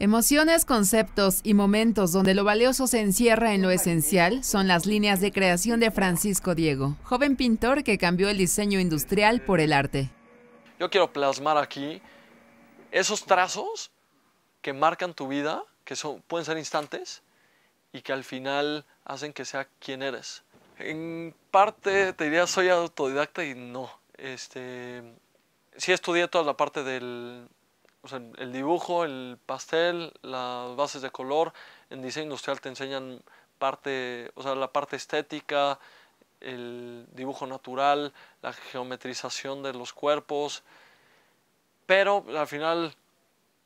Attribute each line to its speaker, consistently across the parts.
Speaker 1: Emociones, conceptos y momentos donde lo valioso se encierra en lo esencial son las líneas de creación de Francisco Diego, joven pintor que cambió el diseño industrial por el arte.
Speaker 2: Yo quiero plasmar aquí esos trazos que marcan tu vida, que son, pueden ser instantes y que al final hacen que sea quien eres. En parte te diría soy autodidacta y no. Este, sí estudié toda la parte del, o sea, el dibujo, el pastel, las bases de color, en diseño industrial te enseñan parte, o sea, la parte estética, el dibujo natural, la geometrización de los cuerpos, pero al final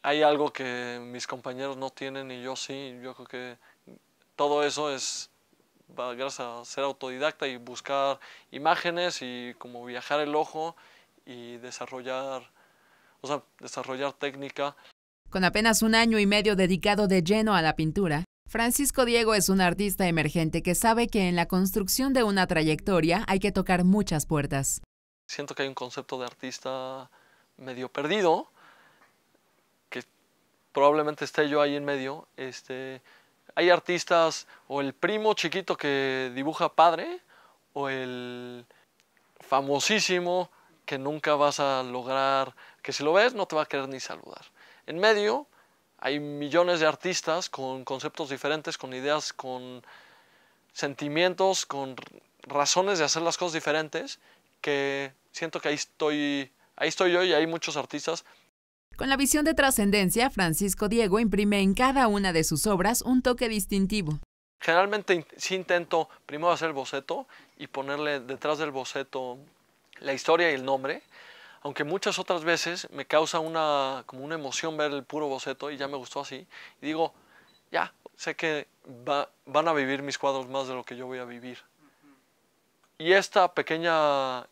Speaker 2: hay algo que mis compañeros no tienen y yo sí, yo creo que todo eso es gracias a ser autodidacta y buscar imágenes y como viajar el ojo y desarrollar o sea, desarrollar técnica.
Speaker 1: Con apenas un año y medio dedicado de lleno a la pintura, Francisco Diego es un artista emergente que sabe que en la construcción de una trayectoria hay que tocar muchas puertas.
Speaker 2: Siento que hay un concepto de artista medio perdido, que probablemente esté yo ahí en medio. Este, hay artistas o el primo chiquito que dibuja padre o el famosísimo que nunca vas a lograr, que si lo ves no te va a querer ni saludar. En medio hay millones de artistas con conceptos diferentes, con ideas, con sentimientos, con razones de hacer las cosas diferentes, que siento que ahí estoy, ahí estoy yo y hay muchos artistas
Speaker 1: con la visión de trascendencia, Francisco Diego imprime en cada una de sus obras un toque distintivo.
Speaker 2: Generalmente sí intento primero hacer el boceto y ponerle detrás del boceto la historia y el nombre, aunque muchas otras veces me causa una, como una emoción ver el puro boceto y ya me gustó así, y digo, ya, sé que van a vivir mis cuadros más de lo que yo voy a vivir. Y esta pequeña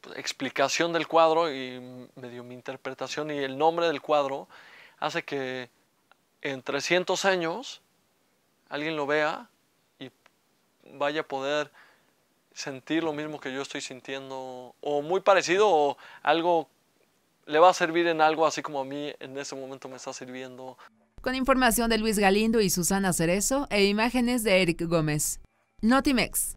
Speaker 2: pues, explicación del cuadro y medio mi interpretación y el nombre del cuadro hace que en 300 años alguien lo vea y vaya a poder sentir lo mismo que yo estoy sintiendo o muy parecido o algo le va a servir en algo así como a mí en ese momento me está sirviendo.
Speaker 1: Con información de Luis Galindo y Susana Cerezo e imágenes de Eric Gómez. Notimex.